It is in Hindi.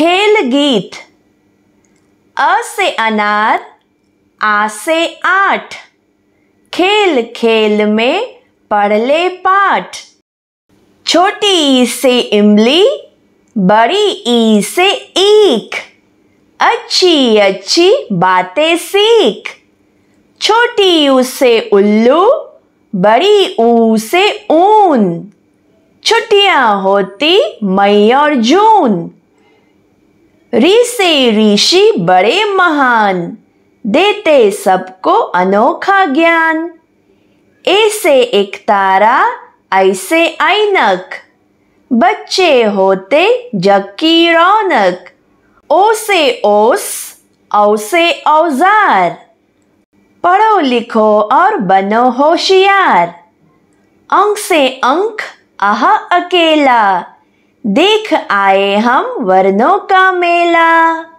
खेल गीत अ से अनार आ से आठ खेल खेल में पढ़ ले पाठ छोटी ई से इमली बड़ी ई से ईख अच्छी अच्छी बातें सीख छोटी ऊ से उल्लू बड़ी ऊ से ऊन छुट्टियां होती मई और जून री से ऋषि बड़े महान देते सबको अनोखा ज्ञान ए से एक तारा ऐसे ऐनक बच्चे होते जग की रौनक ओ से ओस औ से औजार पढ़ो लिखो और बनो होशियार अंक से अंक आह अकेला देख आए हम वर्णों का मेला